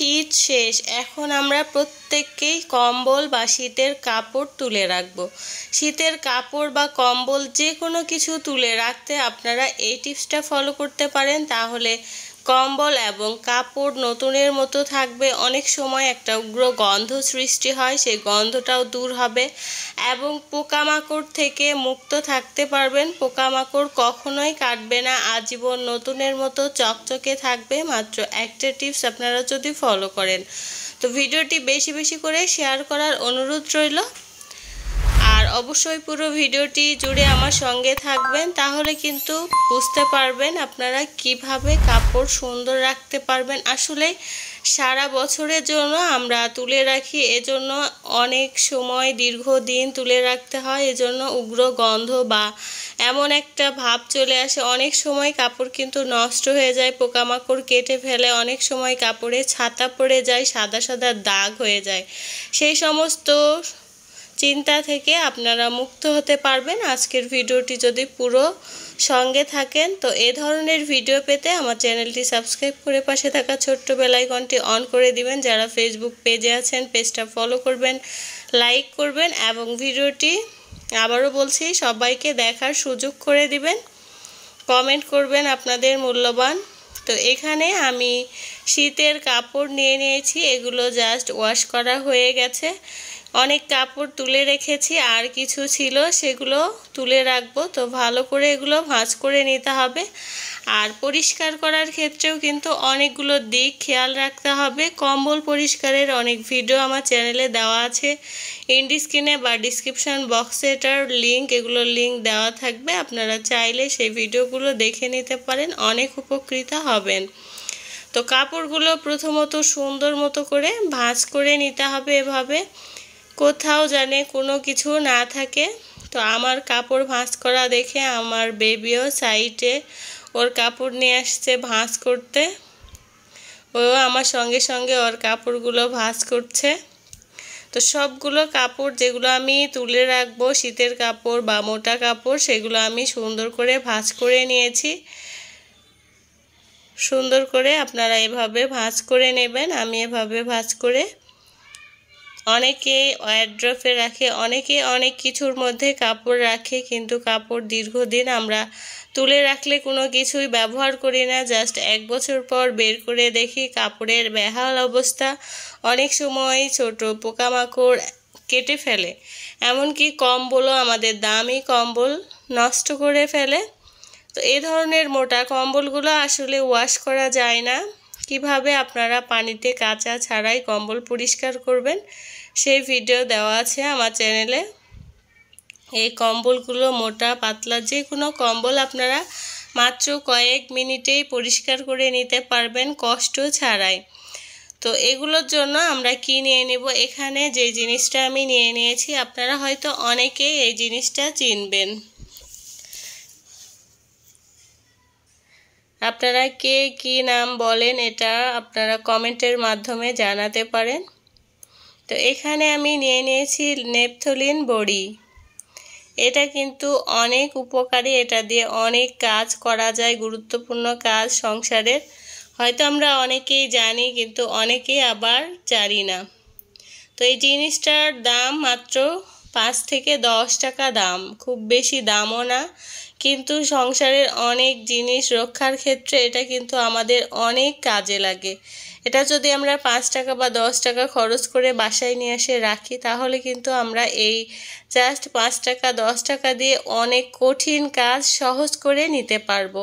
শীত শেষ এখন আমরা প্রত্যেককেই কম্বল বা শীতের কাপড় তুলে রাখব শীতের কাপড় বা কম্বল যে কোনো কিছু তুলে রাখতে আপনারা এই টিপসটা ফলো করতে পারেন তাহলে কম্বল এবং কাপড় নতুনের মতো থাকবে অনেক সময় একটা উগ্র গন্ধ সৃষ্টি হয় সেই গন্ধটাও দূর হবে এবং পোকামাকড় থেকে মুক্ত থাকতে পারবেন পোকামাকড় কখনোই কাটবে না আজীবন নতুনের মতো চকচকে থাকবে মাত্র একটা টিপস আপনারা যদি ফলো করেন তো ভিডিওটি বেশি বেশি করে শেয়ার করার অনুরোধ রইল আর অবশ্যই পুরো ভিডিওটি জুড়ে আমার সঙ্গে থাকবেন তাহলে কিন্তু বুঝতে পারবেন আপনারা কিভাবে কাপড় সুন্দর রাখতে পারবেন আসলে সারা বছরের জন্য আমরা তুলে রাখি এজন্য অনেক সময় দীর্ঘ দিন তুলে রাখতে হয় এজন্য উগ্র গন্ধ বা এমন একটা ভাব চলে আসে অনেক সময় কাপড় কিন্তু নষ্ট হয়ে যায় পোকামাকড় কেটে ফেলে অনেক সময় কাপড়ে ছাতা পড়ে যায় সাদা সাদা দাগ হয়ে যায় সেই সমস্ত চিন্তা থেকে আপনারা মুক্ত হতে পারবেন আজকের ভিডিওটি যদি পুরো সঙ্গে থাকেন তো এ ধরনের ভিডিও পেতে আমার চ্যানেলটি সাবস্ক্রাইব করে পাশে থাকা ছোট্ট বেলাইকনটি অন করে দিবেন যারা ফেসবুক পেজে আছেন পেজটা ফলো করবেন লাইক করবেন এবং ভিডিওটি আবারও বলছি সবাইকে দেখার সুযোগ করে দিবেন কমেন্ট করবেন আপনাদের মূল্যবান তো এখানে আমি শীতের কাপড় নিয়ে নিয়েছি এগুলো জাস্ট ওয়াশ করা হয়ে গেছে অনেক কাপড় তুলে রেখেছি আর কিছু ছিল সেগুলো তুলে রাখবো তো ভালো করে এগুলো ভাঁজ করে নিতে হবে আর পরিষ্কার করার ক্ষেত্রেও কিন্তু অনেকগুলো দিক খেয়াল রাখতে হবে কম্বল পরিষ্কারের অনেক ভিডিও আমার চ্যানেলে দেওয়া আছে ইন্ডিস্ক্রিনে বা ডিসক্রিপশান বক্সেটার লিঙ্ক এগুলোর লিঙ্ক দেওয়া থাকবে আপনারা চাইলে সেই ভিডিওগুলো দেখে নিতে পারেন অনেক উপকৃত হবেন তো কাপড়গুলো প্রথমত সুন্দর মতো করে ভাঁজ করে নিতে হবে এভাবে কোথাও জানে কোনো কিছু না থাকে তো আমার কাপড় ভাঁজ করা দেখে আমার বেবিও সাইটে ওর কাপড় নিয়ে আসছে ভাঁজ করতে ও আমার সঙ্গে সঙ্গে ওর কাপড়গুলো ভাঁজ করছে তো সবগুলো কাপড় যেগুলো আমি তুলে রাখবো শীতের কাপড় বা মোটা কাপড় সেগুলো আমি সুন্দর করে ভাঁজ করে নিয়েছি সুন্দর করে আপনারা এভাবে ভাঁজ করে নেবেন আমি এভাবে ভাঁজ করে অনেকে ওয়ার্ড্রফে রাখে অনেকে অনেক কিছুর মধ্যে কাপড় রাখে কিন্তু কাপড় দীর্ঘদিন আমরা তুলে রাখলে কোনো কিছুই ব্যবহার করি না জাস্ট এক বছর পর বের করে দেখি কাপড়ের বেহাল অবস্থা অনেক সময় ছোট পোকামাকড় কেটে ফেলে এমনকি কম্বলও আমাদের দামি কম্বল নষ্ট করে ফেলে তো এ ধরনের মোটা কম্বলগুলো আসলে ওয়াশ করা যায় না কিভাবে আপনারা পানিতে কাঁচা ছাড়াই কম্বল পরিষ্কার করবেন সেই ভিডিও দেওয়া আছে আমার চ্যানেলে এই কম্বলগুলো মোটা পাতলা যে কোনো কম্বল আপনারা মাত্র কয়েক মিনিটেই পরিষ্কার করে নিতে পারবেন কষ্ট ছাড়াই তো এগুলোর জন্য আমরা কি নিয়ে নেব এখানে যে জিনিসটা আমি নিয়ে নিয়েছি আপনারা হয়তো অনেকেই এই জিনিসটা চিনবেন আপনারা কে কি নাম বলেন এটা আপনারা কমেন্টের মাধ্যমে জানাতে পারেন তো এখানে আমি নিয়ে নিয়েছি নেপথলিন বড়ি এটা কিন্তু অনেক উপকারী এটা দিয়ে অনেক কাজ করা যায় গুরুত্বপূর্ণ কাজ সংসারের হয়তো আমরা অনেকেই জানি কিন্তু অনেকেই আবার জানি না তো এই জিনিসটার দাম মাত্র পাঁচ থেকে দশ টাকা দাম খুব বেশি দামও না কিন্তু সংসারের অনেক জিনিস রক্ষার ক্ষেত্রে এটা কিন্তু আমাদের অনেক কাজে লাগে এটা যদি আমরা পাঁচ টাকা বা দশ টাকা খরচ করে বাসায় নিয়ে এসে রাখি তাহলে কিন্তু আমরা এই জাস্ট পাঁচ টাকা দশ টাকা দিয়ে অনেক কঠিন কাজ সহজ করে নিতে পারবো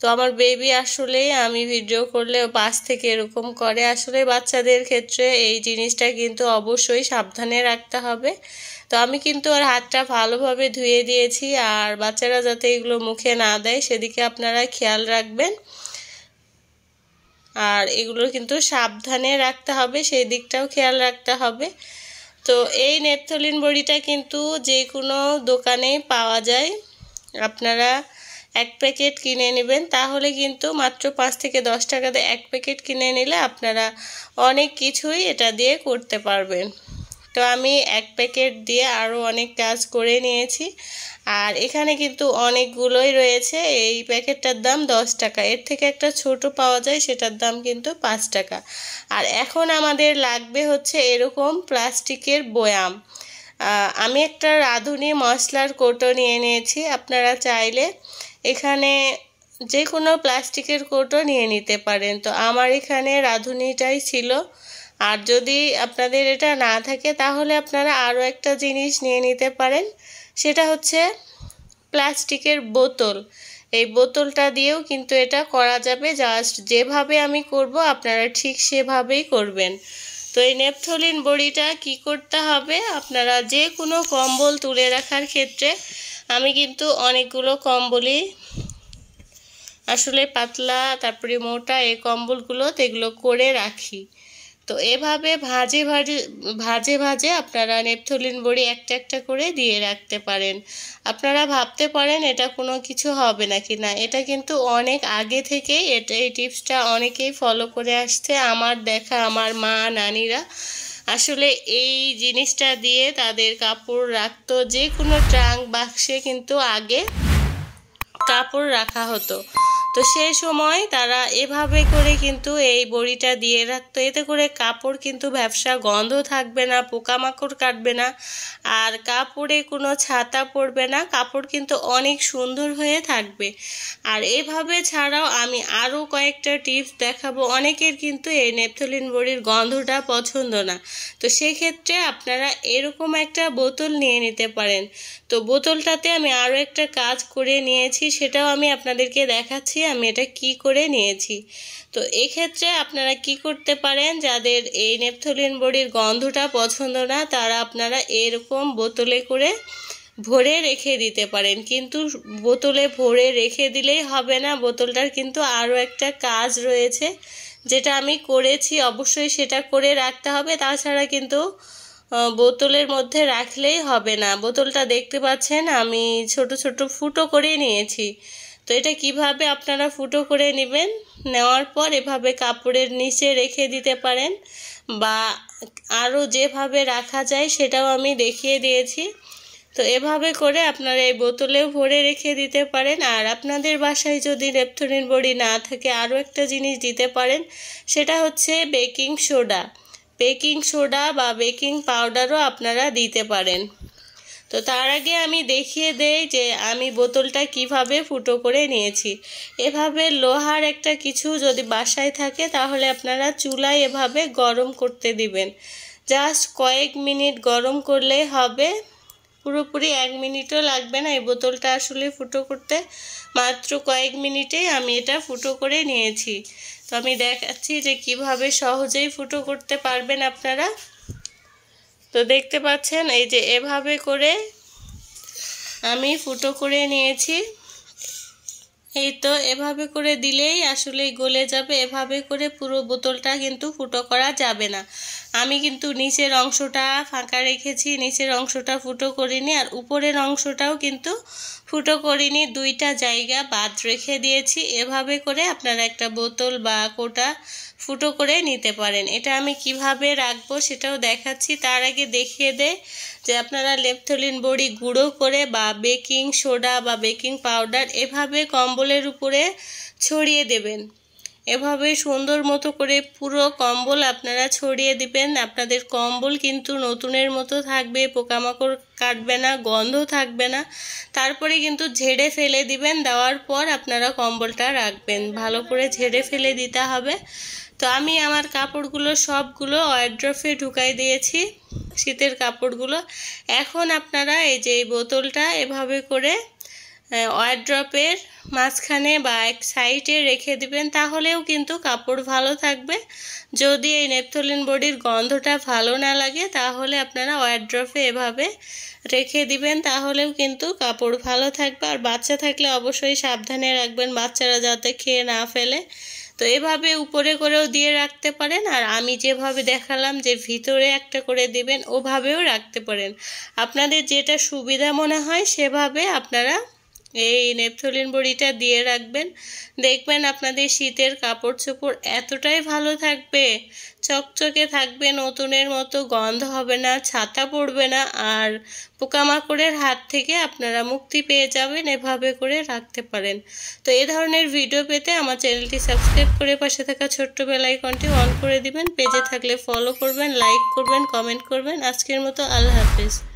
তো আমার বেবি আসলে আমি ভিডিও করলে পাঁচ থেকে এরকম করে আসলে বাচ্চাদের ক্ষেত্রে এই জিনিসটা কিন্তু অবশ্যই সাবধানে রাখতে হবে তো আমি কিন্তু ওর হাতটা ভালোভাবে ধুয়ে দিয়েছি আর বাচ্চারা যাতে এগুলো মুখে না দেয় সেদিকে আপনারা খেয়াল রাখবেন আর এগুলো কিন্তু সাবধানে রাখতে হবে সেই দিকটাও খেয়াল রাখতে হবে তো এই নেপথলিন বড়িটা কিন্তু যে কোনো দোকানে পাওয়া যায় আপনারা এক প্যাকেট কিনে নেবেন তাহলে কিন্তু মাত্র পাঁচ থেকে দশ টাকাতে এক প্যাকেট কিনে নিলে আপনারা অনেক কিছুই এটা দিয়ে করতে পারবেন তো আমি এক প্যাকেট দিয়ে আরও অনেক কাজ করে নিয়েছি আর এখানে কিন্তু অনেকগুলোই রয়েছে এই প্যাকেটটার দাম দশ টাকা এর থেকে একটা ছোট পাওয়া যায় সেটার দাম কিন্তু পাঁচ টাকা আর এখন আমাদের লাগবে হচ্ছে এরকম প্লাস্টিকের বয়াম আমি একটা রাঁধুনি মশলার কোটো নিয়ে নিয়েছি আপনারা চাইলে এখানে যে কোনো প্লাস্টিকের কোটো নিয়ে নিতে পারেন তো আমার এখানে রাঁধুনিটাই ছিল আর যদি আপনাদের এটা না থাকে তাহলে আপনারা আরও একটা জিনিস নিয়ে নিতে পারেন সেটা হচ্ছে প্লাস্টিকের বোতল এই বোতলটা দিয়েও কিন্তু এটা করা যাবে জাস্ট যেভাবে আমি করব আপনারা ঠিক সেভাবেই করবেন তো এই নেপথলিন বড়িটা কি করতে হবে আপনারা যে কোনো কম্বল তুলে রাখার ক্ষেত্রে আমি কিন্তু অনেকগুলো কম্বলই আসলে পাতলা তারপরে মোটা এই কম্বলগুলো এগুলো করে রাখি তো এভাবে ভাজে ভাজে ভাজে ভাজে আপনারা নেপথলিন বড়ি একটা একটা করে দিয়ে রাখতে পারেন আপনারা ভাবতে পারেন এটা কোনো কিছু হবে নাকি না এটা কিন্তু অনেক আগে থেকে এটা এই টিপসটা অনেকেই ফলো করে আসছে আমার দেখা আমার মা নানিরা আসলে এই জিনিসটা দিয়ে তাদের কাপড় রাখতো যে কোনো ট্রাঙ্ক বাক্সে কিন্তু আগে কাপড় রাখা হতো তো সে সময় তারা এভাবে করে কিন্তু এই বড়িটা দিয়ে রাখতো এতে করে কাপড় কিন্তু ব্যবসা গন্ধ থাকবে না পোকামাকড় কাটবে না আর কাপড়ে কোনো ছাতা পড়বে না কাপড় কিন্তু অনেক সুন্দর হয়ে থাকবে আর এভাবে ছাড়াও আমি আরও কয়েকটা টিপস দেখাবো অনেকের কিন্তু এই নেপথলিন বড়ির গন্ধটা পছন্দ না তো সেক্ষেত্রে আপনারা এরকম একটা বোতল নিয়ে নিতে পারেন তো বোতলটাতে আমি আরও একটা কাজ করে নিয়েছি সেটাও আমি আপনাদেরকে দেখাচ্ছি আমি এটা কি করে নিয়েছি তো এক্ষেত্রে আপনারা কি করতে পারেন যাদের এই নেপথলিন বড়ির গন্ধটা পছন্দ না তারা আপনারা এরকম বোতলে করে ভরে রেখে দিতে পারেন কিন্তু বোতলে ভরে রেখে দিলেই হবে না বোতলটার কিন্তু আরও একটা কাজ রয়েছে যেটা আমি করেছি অবশ্যই সেটা করে রাখতে হবে তাছাড়া কিন্তু বোতলের মধ্যে রাখলেই হবে না বোতলটা দেখতে পাচ্ছেন আমি ছোট ছোট ফুটো করে নিয়েছি তো এটা কিভাবে আপনারা ফুটো করে নেবেন নেওয়ার পর এভাবে কাপড়ের নিচে রেখে দিতে পারেন বা আরও যেভাবে রাখা যায় সেটাও আমি দেখিয়ে দিয়েছি তো এভাবে করে আপনারা এই বোতলেও ভরে রেখে দিতে পারেন আর আপনাদের বাসায় যদি রেপথরিন বড়ি না থাকে আরও একটা জিনিস দিতে পারেন সেটা হচ্ছে বেকিং সোডা বেকিং সোডা বা বেকিং পাউডারও আপনারা দিতে পারেন তো তার আগে আমি দেখিয়ে দেই যে আমি বোতলটা কিভাবে ফুটো করে নিয়েছি এভাবে লোহার একটা কিছু যদি বাসায় থাকে তাহলে আপনারা চুলায় এভাবে গরম করতে দিবেন জাস্ট কয়েক মিনিট গরম করলেই হবে পুরোপুরি এক মিনিটও লাগবে না এই বোতলটা আসলে ফুটো করতে মাত্র কয়েক মিনিটেই আমি এটা ফুটো করে নিয়েছি তো আমি দেখাচ্ছি যে কিভাবে সহজেই ফুটো করতে পারবেন আপনারা তো দেখতে পাচ্ছেন এই যে এভাবে করে আমি ফুটো করে নিয়েছি এই তো এভাবে করে দিলেই আসলে গলে যাবে এভাবে করে পুরো বোতলটা কিন্তু ফুটো করা যাবে না আমি কিন্তু নিচের অংশটা ফাঁকা রেখেছি নিচের অংশটা ফুটো করিনি আর উপরের অংশটাও কিন্তু ফুটো করিনি দুইটা জায়গা বাদ রেখে দিয়েছি এভাবে করে আপনারা একটা বোতল বা কোটা ফুটো করে নিতে পারেন এটা আমি কিভাবে রাখবো সেটাও দেখাচ্ছি তার আগে দেখিয়ে দে যে আপনারা লেপথলিন বড়ি গুঁড়ো করে বা বেকিং সোডা বা বেকিং পাউডার এভাবে কম্বলের উপরে ছড়িয়ে দেবেন এভাবে সুন্দর মতো করে পুরো কম্বল আপনারা ছড়িয়ে দিবেন আপনাদের কম্বল কিন্তু নতুনের মতো থাকবে পোকামাকড় কাটবে না গন্ধ থাকবে না তারপরে কিন্তু ঝেড়ে ফেলে দিবেন দেওয়ার পর আপনারা কম্বলটা রাখবেন ভালো করে ঝেড়ে ফেলে দিতে হবে তো আমি আমার কাপড়গুলো সবগুলো ওয়ার্ড্রফে ঢুকাই দিয়েছি শীতের কাপড়গুলো এখন আপনারা এই যে বোতলটা এভাবে করে অয়ড্রপের মাঝখানে বা এক সাইডে রেখে দিবেন তাহলেও কিন্তু কাপড় ভালো থাকবে যদি এই নেপথলিন বডির গন্ধটা ভালো না লাগে তাহলে আপনারা ওয়ারড্রফে এভাবে রেখে দিবেন তাহলেও কিন্তু কাপড় ভালো থাকবে আর বাচ্চা থাকলে অবশ্যই সাবধানে রাখবেন বাচ্চারা যাতে খেয়ে না ফেলে তো এভাবে উপরে করেও দিয়ে রাখতে পারেন আর আমি যেভাবে দেখালাম যে ভিতরে একটা করে দেবেন ওভাবেও রাখতে পারেন আপনাদের যেটা সুবিধা মনে হয় সেভাবে আপনারা এই নেপথলিন বড়িটা দিয়ে রাখবেন দেখবেন আপনাদের শীতের কাপড় চোপড় এতটাই ভালো থাকবে চকচকে থাকবে নতুনের মতো গন্ধ হবে না ছাতা পড়বে না আর পোকামাকড়ের হাত থেকে আপনারা মুক্তি পেয়ে যাবেন এভাবে করে রাখতে পারেন তো এ ধরনের ভিডিও পেতে আমার চ্যানেলটি সাবস্ক্রাইব করে পাশে থাকা ছোট্ট বেলাইকনটি অন করে দিবেন পেজে থাকলে ফলো করবেন লাইক করবেন কমেন্ট করবেন আজকের মতো আল্লাহ হাফেজ